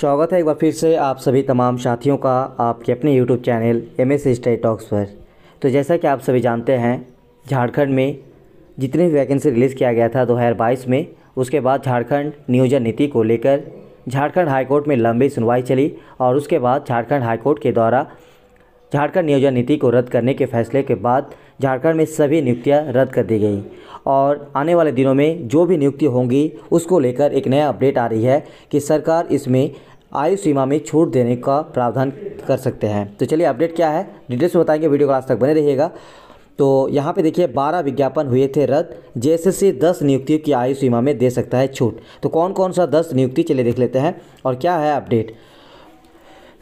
स्वागत है एक बार फिर से आप सभी तमाम साथियों का आपके अपने YouTube channel M S study talks पर तो जैसा कि आप सभी जानते हैं झारखंड में जितने भी वैकेंसी रिलीज़ किया गया था दो हज़ार बाईस में उसके बाद झारखंड नियोजन नीति को लेकर झारखंड हाईकोर्ट में लंबी सुनवाई चली और उसके बाद झारखंड हाईकोर्ट के द्वारा झारखंड नियोजन नीति को रद्द करने के फैसले के बाद झारखंड में सभी नियुक्तियां रद्द कर दी गई और आने वाले दिनों में जो भी नियुक्ति होंगी उसको लेकर एक नया अपडेट आ रही है कि सरकार इसमें आयु सीमा में छूट देने का प्रावधान कर सकते हैं तो चलिए अपडेट क्या है डिटेल्स में बताएंगे वीडियो क्लास तक बने रहिएगा तो यहाँ पे देखिए 12 विज्ञापन हुए थे रद्द जैसे से 10 नियुक्तियों की आयु सीमा में दे सकता है छूट तो कौन कौन सा 10 नियुक्ति चलिए देख लेते हैं और क्या है अपडेट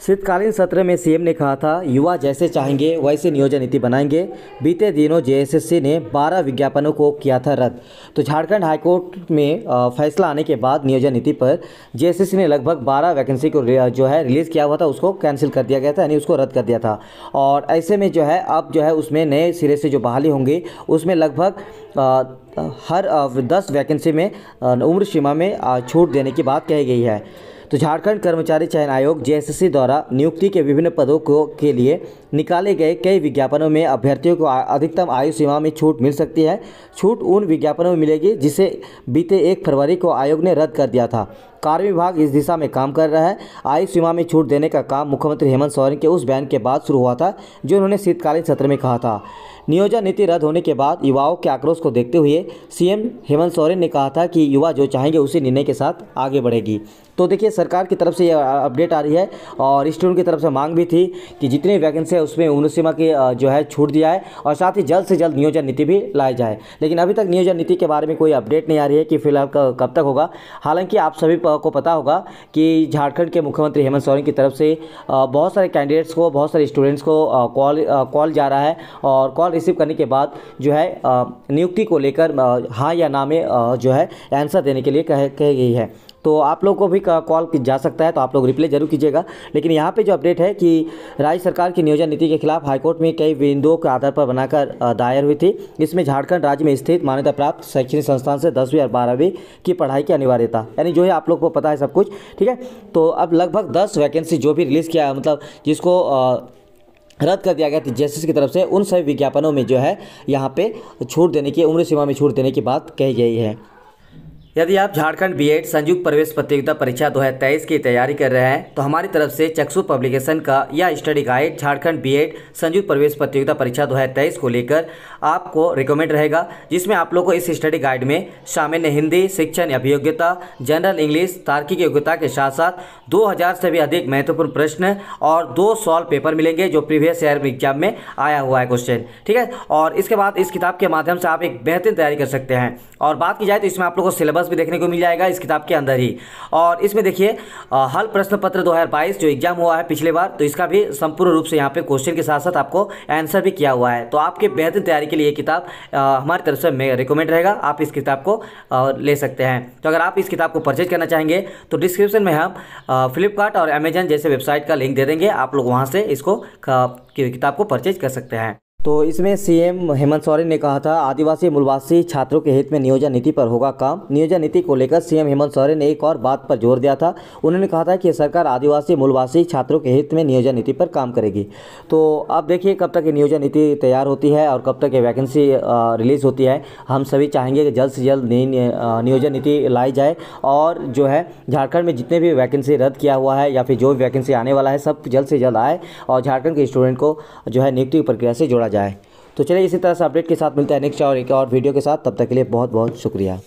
शीतकालीन सत्र में सीएम ने कहा था युवा जैसे चाहेंगे वैसे नियोजन नीति बनाएंगे बीते दिनों जेएसएससी ने 12 विज्ञापनों को किया था रद्द तो झारखंड हाईकोर्ट में फैसला आने के बाद नियोजन नीति पर जेएसएससी ने लगभग 12 वैकेंसी को जो है रिलीज़ किया हुआ था उसको कैंसिल कर दिया गया था यानी उसको रद्द कर दिया था और ऐसे में जो है अब जो है उसमें नए सिरे से जो बहाली होंगी उसमें लगभग हर दस वैकेंसी में उम्र सीमा में छूट देने की बात कही गई है तो झारखंड कर्मचारी चयन आयोग जे द्वारा नियुक्ति के विभिन्न पदों को के लिए निकाले गए कई विज्ञापनों में अभ्यर्थियों को अधिकतम आयु सीमा में छूट मिल सकती है छूट उन विज्ञापनों में मिलेगी जिसे बीते एक फरवरी को आयोग ने रद्द कर दिया था कार्मिक विभाग इस दिशा में काम कर रहा है आयु सीमा में छूट देने का काम मुख्यमंत्री हेमंत सोरेन के उस बयान के बाद शुरू हुआ था जो उन्होंने शीतकालीन सत्र में कहा था नियोजन नीति रद्द होने के बाद युवाओं के आक्रोश को देखते हुए सीएम हेमंत सोरेन ने कहा था कि युवा जो चाहेंगे उसी निर्णय के साथ आगे बढ़ेगी तो देखिए सरकार की तरफ से यह अपडेट आ रही है और स्टूडेंट की तरफ से मांग भी थी कि जितनी वैकेंसी है उसमें उम्र सीमा की जो है छूट दिया है और साथ ही जल्द से जल्द नियोजन नीति भी लाई जाए लेकिन अभी तक नियोजन नीति के बारे में कोई अपडेट नहीं आ रही है कि फिलहाल कब तक होगा हालांकि आप सभी को पता होगा कि झारखंड के मुख्यमंत्री हेमंत सोरेन की तरफ से बहुत सारे कैंडिडेट्स को बहुत सारे स्टूडेंट्स को कॉल कॉल जा रहा है और कॉल रिसीव करने के बाद जो है नियुक्ति को लेकर हाँ या ना में जो है आंसर देने के लिए कह, कही गई है तो आप लोग को भी कॉल जा सकता है तो आप लोग रिप्लाई जरूर कीजिएगा लेकिन यहाँ पर जो अपडेट है कि राज्य सरकार की नियोजन नीति के खिलाफ हाईकोर्ट में कई बिंदुओं के आधार पर बनाकर दायर हुई थी इसमें झारखंड राज्य में स्थित मान्यता प्राप्त शैक्षणिक संस्थान से दसवीं और बारहवीं की पढ़ाई की अनिवार्यता यानी जो है आप लोग को पता है सब कुछ ठीक है तो अब लगभग दस वैकेंसी जो भी रिलीज़ किया मतलब जिसको रद्द कर दिया गया था जेसिस की तरफ से उन सभी विज्ञापनों में जो है यहाँ पे छूट देने की उम्र सीमा में छूट देने की बात कही गई है यदि आप झारखंड बीएड संयुक्त प्रवेश प्रतियोगिता परीक्षा 2023 की तैयारी कर रहे हैं तो हमारी तरफ से चक्षु पब्लिकेशन का यह स्टडी गाइड झारखंड बीएड संयुक्त प्रवेश प्रतियोगिता परीक्षा 2023 को लेकर आपको रिकमेंड रहेगा जिसमें आप लोगों को इस स्टडी गाइड में सामान्य हिंदी शिक्षण अभियोग्यता जनरल इंग्लिश तार्किक योग्यता के साथ साथ दो से भी अधिक महत्वपूर्ण प्रश्न और दो सॉल्व पेपर मिलेंगे जो प्रीवियस ईयर एग्जाम में आया हुआ है क्वेश्चन ठीक है और इसके बाद इस किताब के माध्यम से आप एक बेहतरीन तैयारी कर सकते हैं और बात की जाए तो इसमें आप लोग को सिलेबस सिलेबस भी देखने को मिल जाएगा इस किताब के अंदर ही और इसमें देखिए हल प्रश्न पत्र दो जो एग्जाम हुआ है पिछले बार तो इसका भी संपूर्ण रूप से यहाँ पे क्वेश्चन के साथ साथ आपको आंसर भी किया हुआ है तो आपके बेहतर तैयारी के लिए किताब हमारी तरफ से मैं रिकमेंड रहेगा आप इस किताब को ले सकते हैं तो अगर आप इस किताब को परचेज करना चाहेंगे तो डिस्क्रिप्शन में हम फ्लिपकार्ट और अमेजन जैसे वेबसाइट का लिंक दे देंगे आप लोग वहाँ से इसको किताब को परचेज कर सकते हैं तो इसमें सीएम हेमंत सोरेन ने कहा था आदिवासी मूलवासी छात्रों के हित में नियोजन नीति पर होगा काम नियोजन नीति को लेकर सीएम हेमंत सोरेन ने एक और बात पर जोर दिया था उन्होंने कहा था कि सरकार आदिवासी मूलवासी छात्रों के हित में नियोजन नीति पर काम करेगी तो अब देखिए कब तक ये नियोजन नीति तैयार होती है और कब तक ये वैकेंसी रिलीज़ होती है हम सभी चाहेंगे कि जल्द से जल्द नियोजन नीति लाई जाए और जो है झारखंड में जितने भी वैकेंसी रद्द किया हुआ है या फिर जो भी वैकेंसी आने वाला है सब जल्द से जल्द आए और झारखंड के स्टूडेंट को जो है नियुक्ति प्रक्रिया से जोड़ा जाए जाए तो चलिए इसी तरह से अपडेट के साथ मिलते हैं नेक्स्ट और एक और वीडियो के साथ तब तक के लिए बहुत बहुत शुक्रिया